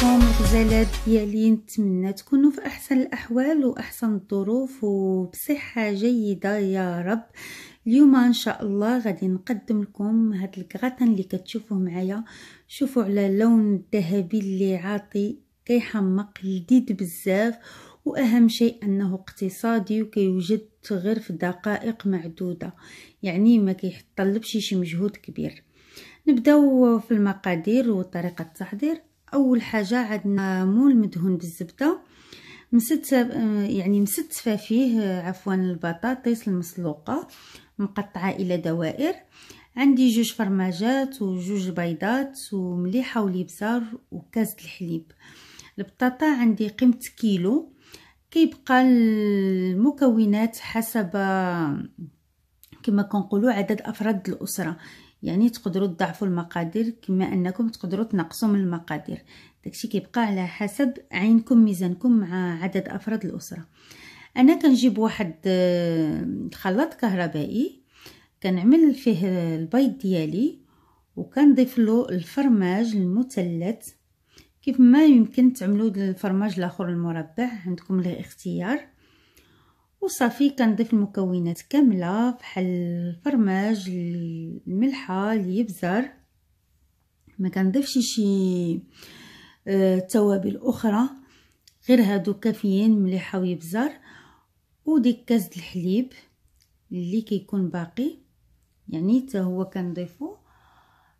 لكم الغزالات ديالي نتمنى تكونوا في احسن الاحوال واحسن الظروف وبصحه جيده يا رب اليوم ان شاء الله غادي نقدم لكم هاد الكغاتان اللي كتشوفوه معايا شوفوا على اللون الذهبي اللي عاطي كيحمق لذيذ بزاف واهم شيء انه اقتصادي وكيوجد غير في دقائق معدوده يعني ما كيطلبش شي مجهود كبير نبداو في المقادير وطريقه التحضير اول حاجه عندنا مول مدهون بالزبده مسد آه، يعني مستفه فيه آه، عفوا البطاطس المسلوقه مقطعه الى دوائر عندي جوج فرماجات وجوج بيضات ومليحه وليبزار وكاس الحليب البطاطا عندي قيمه كيلو كيبقى المكونات حسب آه، كما كنقولوا عدد افراد الاسره يعني تقدروا تضعفوا المقادير كما انكم تقدروا تنقصوا من المقادير داكشي كيبقى على حسب عينكم ميزانكم مع عدد افراد الاسره انا كنجيب واحد آه، خلاط كهربائي كنعمل فيه البيض ديالي وكنضيف له الفرماج المثلث كيف ما يمكن تعملوا الفرماج الاخر المربع عندكم الاختيار وصافي كنضيف المكونات كامله بحال الفرماج الملحه اليبزر ما كنضيفش شي آه، توابل اخرى غير هادو كافيين مليحه ويبزر وديك كاس الحليب اللي كيكون باقي يعني حتى هو كنضيفو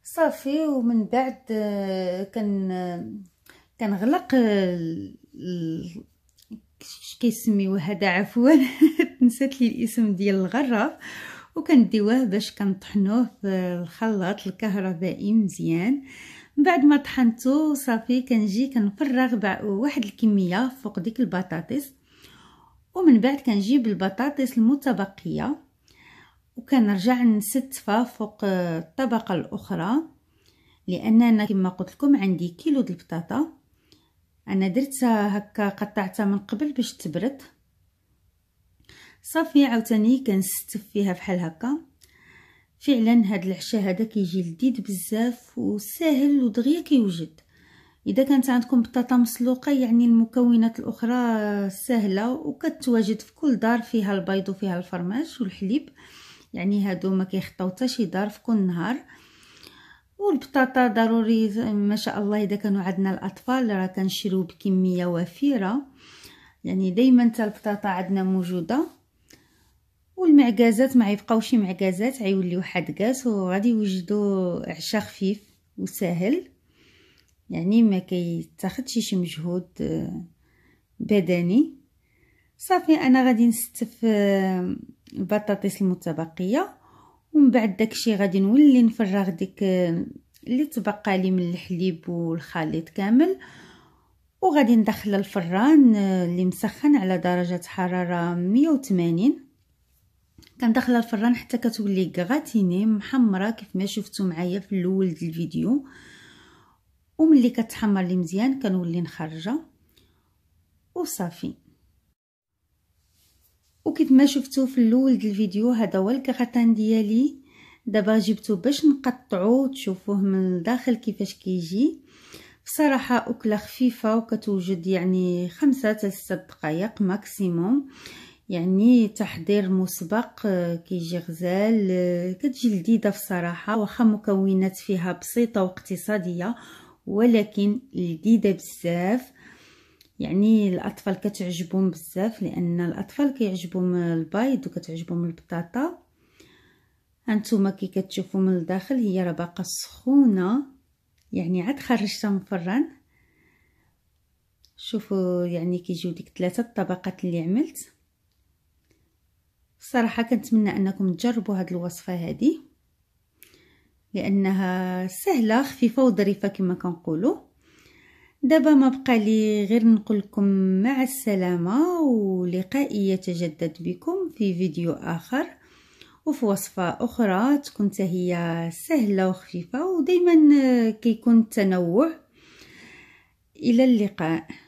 صافي ومن بعد آه، كن آه، كنغلق كيفاش كيسميوه هذا عفوا نسيت لي الاسم ديال الغراف وكنديوه باش كنطحنوه في الخلاط الكهربائي مزيان بعد ما طحنته صافي كنجي كنفرغ واحد الكميه فوق ديك البطاطس ومن بعد كنجيب البطاطس المتبقيه وكنرجع نستفها فوق الطبقه الاخرى لاننا كما قلت لكم عندي كيلو د البطاطا انا درت هكا قطعتها من قبل باش تبرد صافي عاوتاني كنستف فيها بحال هكا فعلا هاد العشاء هذا كيجي لذيذ بزاف وساهل ودغيا كيوجد اذا كانت عندكم بطاطا مسلوقه يعني المكونات الاخرى سهله وكتواجد في كل دار فيها البيض وفيها الفرماج والحليب يعني هادو ما كيخطاو حتى شي دار في كل نهار والبطاطا ضروري ما شاء الله اذا كانوا عندنا الاطفال راه كنشريو بكميه وفيره يعني دائما حتى البطاطا عندنا موجوده والمعكازات ما يبقاوش معكازات غيوليو كاس وغادي يوجدوا عشاء خفيف وسهل يعني ما كيتاخذش شي مجهود آه، بدني صافي انا غادي نستف آه، البطاطس المتبقيه ومن بعد داكشي غادي نولي نفرغ ديك آه، اللي تبقى لي من الحليب والخليط كامل وغادي ندخل الفران آه، اللي مسخن على درجه حراره 180 كندخل الفران حتى كتولي غاتيني محمره كيف ما شفتوا معايا في الاول ديال الفيديو وملي كتحمر لي مزيان كنولي نخرجها وصافي وكيف ما شفتو في الاول ديال الفيديو هذا هو الكراتان ديالي دابا جبتو باش نقطعو تشوفوه من الداخل كيفاش كيجي بصراحه اكله خفيفه وكتوجد يعني خمسة حتى دقائق ماكسيموم يعني تحضير مسبق آه، كيجي غزال آه، كتجي لذيذه بصراحه واخا مكونات فيها بسيطه واقتصاديه ولكن لذيذه بزاف يعني الاطفال كتعجبهم بزاف لان الاطفال كيعجبهم البيض وكتعجبهم البطاطا هانتوما كي كتشوفوا من الداخل هي راه باقا سخونه يعني عاد خرجتها من الفران شوفوا يعني كيجيو ديك ثلاثه الطبقات اللي عملت صراحه كنتمنى انكم تجربوا هاد الوصفه هذه لانها سهله خفيفه وظريفه كما كنقولوا دابا ما بقى لي غير نقولكم مع السلامه ولقائي يتجدد بكم في فيديو اخر وفي وصفه اخرى تكون هي سهله وخفيفه ودائما كيكون التنوع الى اللقاء